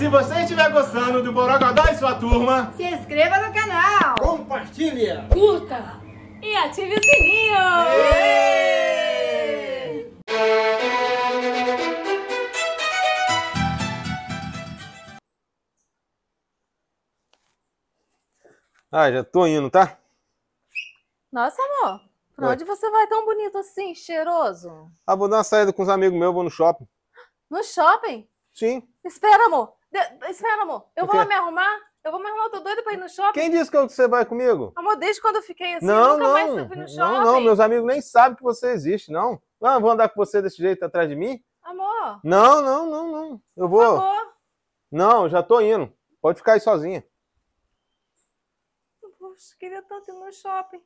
Se você estiver gostando do Borogodó e sua turma, se inscreva no canal, compartilha, curta e ative o sininho. Ah, já tô indo, tá? Nossa, amor, pra onde você vai tão bonito assim, cheiroso? Ah, vou dar uma saída com os amigos meus, vou no shopping. No shopping? Sim. Espera, amor. Espera, amor. Eu vou lá me arrumar. Eu vou me arrumar. Eu tô doida pra ir no shopping. Quem disse que você vai comigo? Amor, desde quando eu fiquei assim, não, nunca não, mais fui no shopping. Não, não. Meus amigos nem sabem que você existe, não. Ah, vou andar com você desse jeito atrás de mim? Amor. Não, não, não, não. Eu vou... Por favor. Não, já tô indo. Pode ficar aí sozinha. Poxa, queria tanto ir no shopping.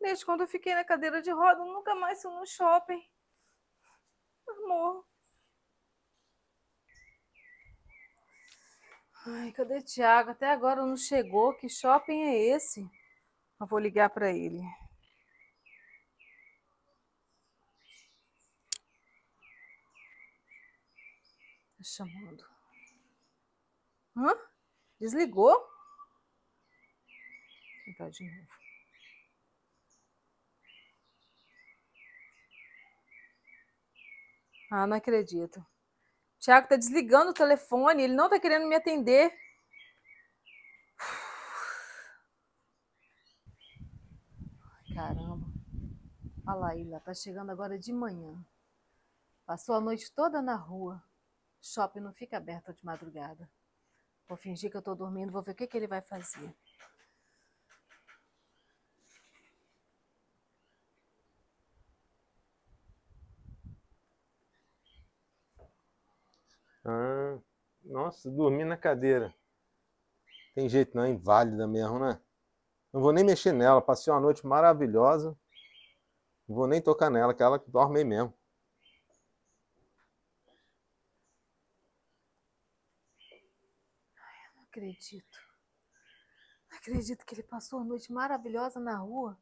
Desde quando eu fiquei na cadeira de roda, nunca mais fui no shopping. Amor, Ai, cadê o Thiago? Até agora não chegou. Que shopping é esse? Eu vou ligar para ele. Tá chamando. Hã? Desligou? Vou tentar de novo. Ah, não acredito. Tiago está desligando o telefone, ele não está querendo me atender. Caramba, Olha lá, Ilha, está chegando agora de manhã. Passou a noite toda na rua. Shopping não fica aberto de madrugada. Vou fingir que eu estou dormindo, vou ver o que, que ele vai fazer. Ah, nossa, dormi na cadeira. Tem jeito não, é inválida mesmo, né? Não vou nem mexer nela, passei uma noite maravilhosa. Não vou nem tocar nela, que ela que dorme mesmo. Ai, eu não acredito. Não acredito que ele passou a noite maravilhosa na rua.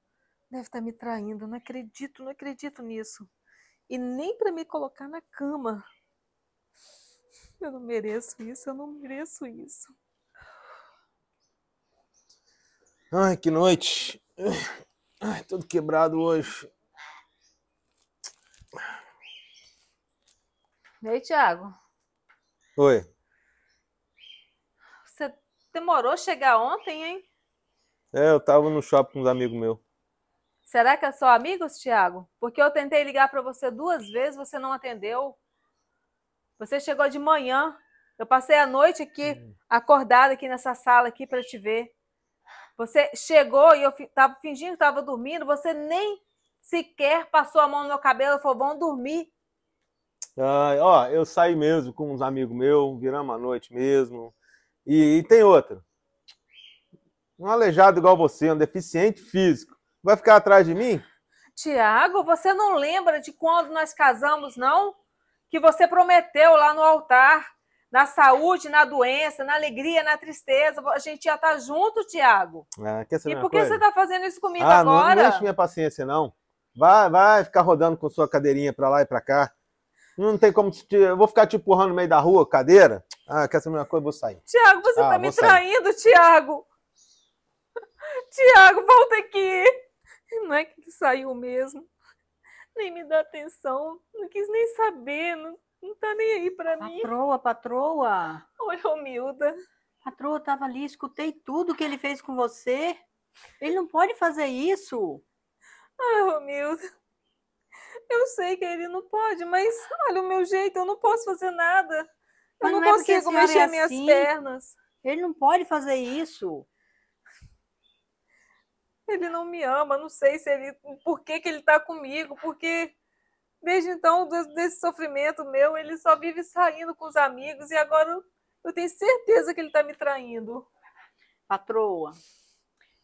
Deve estar tá me traindo, não acredito, não acredito nisso. E nem para me colocar na cama. Eu não mereço isso, eu não mereço isso. Ai, que noite. Ai, todo quebrado hoje. Ei, Thiago. Oi. Você demorou chegar ontem, hein? É, eu tava no shopping com uns amigos meus. Será que é só amigos, Thiago? Porque eu tentei ligar para você duas vezes, você não atendeu. Você chegou de manhã. Eu passei a noite aqui, hum. acordada aqui nessa sala aqui para te ver. Você chegou e eu estava fingindo que estava dormindo. Você nem sequer passou a mão no meu cabelo e falou: vamos dormir. Ah, ó, eu saí mesmo com uns amigos meus, viramos a noite mesmo. E, e tem outra. Um aleijado igual você, um deficiente físico, vai ficar atrás de mim? Tiago, você não lembra de quando nós casamos, não? que você prometeu lá no altar, na saúde, na doença, na alegria, na tristeza. A gente ia estar junto, Tiago. Ah, e por que você está fazendo isso comigo ah, agora? Não, não minha paciência, não. Vai, vai ficar rodando com sua cadeirinha para lá e para cá. Não tem como te... Eu vou ficar te empurrando no meio da rua, cadeira. Ah, quer saber uma coisa? Eu vou sair. Tiago, você está ah, me traindo, Tiago. Tiago, volta aqui. Não é que ele saiu mesmo nem me dá atenção, não quis nem saber, não, não tá nem aí para mim. Patroa, patroa. Oi, Romilda. Patroa, tava ali, escutei tudo que ele fez com você. Ele não pode fazer isso. Ah, Romilda. Eu sei que ele não pode, mas olha o meu jeito, eu não posso fazer nada. Eu mas não, não é consigo mexer é assim. minhas pernas. Ele não pode fazer isso ele não me ama, não sei se ele, por que, que ele está comigo, porque desde então, desse sofrimento meu, ele só vive saindo com os amigos e agora eu tenho certeza que ele está me traindo. Patroa,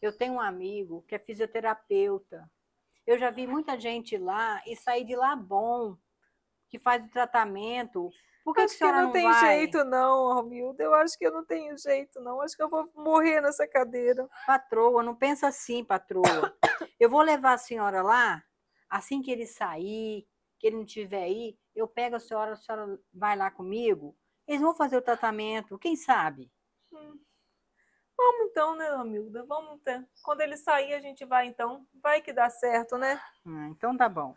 eu tenho um amigo que é fisioterapeuta. Eu já vi muita gente lá e sair de lá bom, que faz o tratamento, por que, acho que, que não, não tem vai? jeito, não, Romilda. Eu acho que eu não tenho jeito, não. Acho que eu vou morrer nessa cadeira. Patroa, não pensa assim, patroa. Eu vou levar a senhora lá, assim que ele sair, que ele não estiver aí, eu pego a senhora, a senhora vai lá comigo. Eles vão fazer o tratamento, quem sabe? Hum. Vamos então, né, Amilda? Vamos então Quando ele sair, a gente vai então. Vai que dá certo, né? Ah, então tá bom.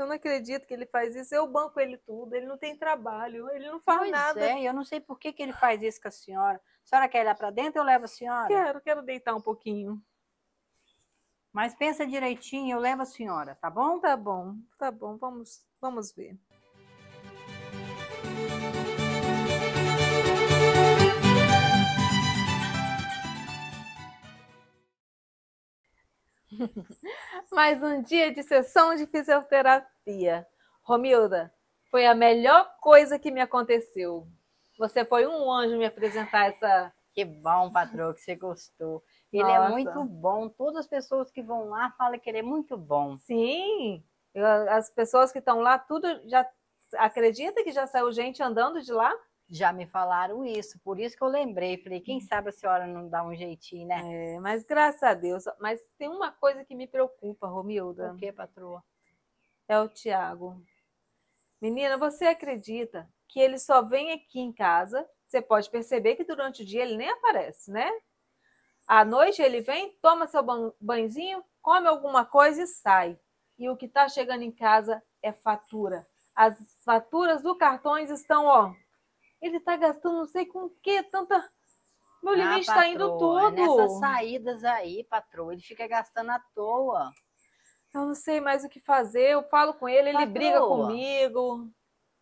Eu não acredito que ele faz isso. Eu banco ele tudo. Ele não tem trabalho. Ele não faz pois nada. É, eu não sei por que, que ele faz isso com a senhora. A senhora quer ir lá para dentro? Eu levo a senhora? Quero, quero deitar um pouquinho. Mas pensa direitinho, eu levo a senhora, tá bom? Tá bom, tá bom. Vamos, vamos ver. mais um dia de sessão de fisioterapia. Romilda, foi a melhor coisa que me aconteceu. Você foi um anjo me apresentar essa. Que bom, patrão, que você gostou. Ele é Nossa. é muito bom. Todas as pessoas que vão lá falam que ele é muito bom. Sim, as pessoas que estão lá, tudo já acredita que já saiu gente andando de lá já me falaram isso, por isso que eu lembrei. Falei, quem uhum. sabe a senhora não dá um jeitinho, né? É, mas graças a Deus. Mas tem uma coisa que me preocupa, Romilda. O que, patroa? É o Tiago. Menina, você acredita que ele só vem aqui em casa? Você pode perceber que durante o dia ele nem aparece, né? À noite ele vem, toma seu banhozinho, come alguma coisa e sai. E o que está chegando em casa é fatura. As faturas do cartões estão, ó, ele está gastando não sei com o que, tanta. Meu ah, limite está indo todo. Nessas saídas aí, patroa, ele fica gastando à toa. Eu não sei mais o que fazer, eu falo com ele, patroa, ele briga comigo.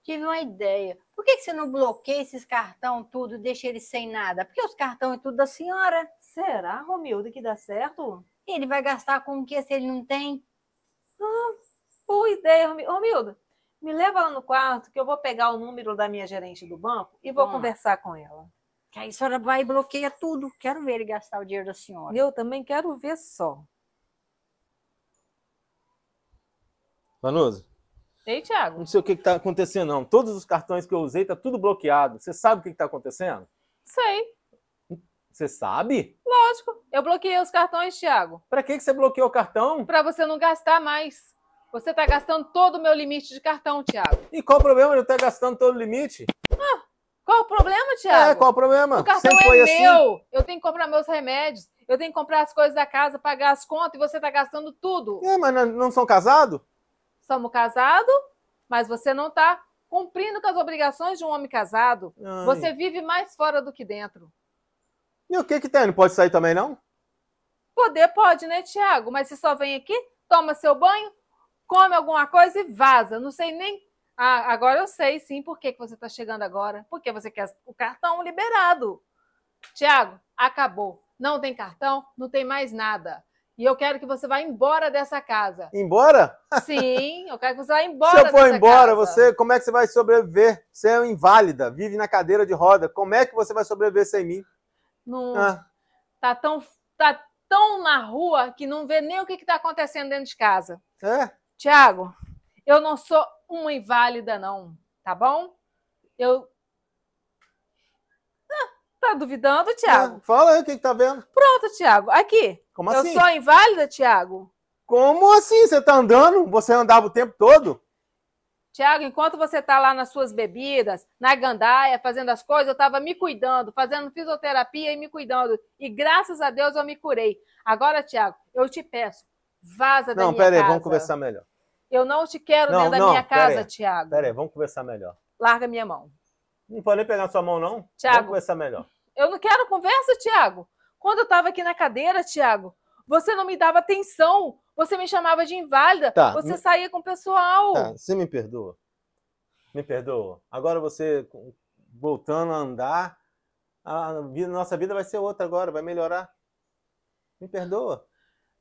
Tive uma ideia. Por que, você não bloqueia esses cartão tudo e deixa ele sem nada? Porque os cartão é tudo da senhora. Será, Romildo, que dá certo? Ele vai gastar com o que se ele não tem? Ah, boa ideia, Romildo me leva lá no quarto que eu vou pegar o número da minha gerente do banco e vou conversar com ela. Que aí a senhora vai e bloqueia tudo. Quero ver ele gastar o dinheiro da senhora. Eu também quero ver só. Manuza. Ei, Thiago. Não sei o que está acontecendo, não. Todos os cartões que eu usei tá tudo bloqueado. Você sabe o que está acontecendo? Sei. Você sabe? Lógico. Eu bloqueei os cartões, Thiago. Para que, que você bloqueou o cartão? Para você não gastar mais. Você está gastando todo o meu limite de cartão, Tiago. E qual o problema de eu estar gastando todo o limite? Ah, qual o problema, Tiago? É, qual o problema? O cartão Sempre é assim. meu. Assim. Eu tenho que comprar meus remédios. Eu tenho que comprar as coisas da casa, pagar as contas e você está gastando tudo. É, mas não são casados? Somos casados, mas você não está cumprindo com as obrigações de um homem casado. Ai. Você vive mais fora do que dentro. E o que que tem? Não pode sair também, não? Poder pode, né, Tiago? Mas você só vem aqui, toma seu banho, come alguma coisa e vaza. Não sei nem. Ah, agora eu sei sim por que, que você está chegando agora. Porque você quer o cartão liberado. Tiago, acabou. Não tem cartão, não tem mais nada. E eu quero que você vá embora dessa casa. Embora? Sim, eu quero que você vá embora. Se eu for embora, casa. você, como é que você vai sobreviver? Você é inválida, vive na cadeira de roda. Como é que você vai sobreviver sem mim? Não. Ah. Tá tão tá tão na rua que não vê nem o que está acontecendo dentro de casa. É? Tiago, eu não sou uma inválida, não, tá bom? Eu. Ah, tá duvidando, Tiago? É, fala aí o que, que tá vendo. Pronto, Tiago, aqui. Como assim? Eu sou inválida, Tiago? Como assim? Você tá andando? Você andava o tempo todo? Tiago, enquanto você tá lá nas suas bebidas, na gandaia, fazendo as coisas, eu tava me cuidando, fazendo fisioterapia e me cuidando. E graças a Deus eu me curei. Agora, Tiago, eu te peço, vaza Não, da minha pera aí, casa. Não, peraí, vamos conversar melhor. Eu não te quero não, dentro não, da minha casa, aí, Tiago. Peraí, vamos conversar melhor. Larga minha mão. Não pode nem pegar sua mão, não? Thiago, Vamos conversar melhor. Eu não quero conversa, Tiago. Quando eu estava aqui na cadeira, Tiago, você não me dava atenção. Você me chamava de inválida. Tá, você me... saía com o pessoal. Tá, você me perdoa. Me perdoa. Agora você voltando a andar, a vida, nossa vida vai ser outra agora, vai melhorar. Me perdoa.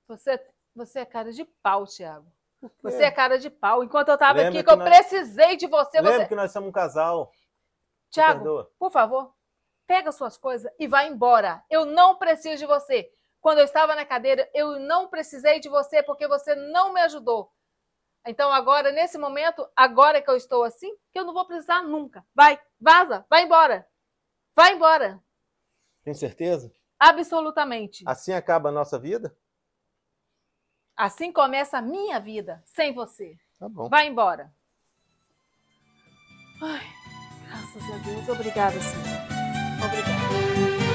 Você, você é cara de pau, Tiago. É. Você é cara de pau. Enquanto eu estava aqui, que, que eu nós... precisei de você. Lembra você... que nós somos um casal. Tiago, por favor, pega suas coisas e vá embora. Eu não preciso de você. Quando eu estava na cadeira, eu não precisei de você porque você não me ajudou. Então agora, nesse momento, agora que eu estou assim, que eu não vou precisar nunca. Vai, vaza, vai embora. Vai embora. Tem certeza? Absolutamente. Assim acaba a nossa vida? Assim começa a minha vida sem você. Tá bom. Vai embora. Ai, graças a Deus. Obrigada, Senhor. Obrigada.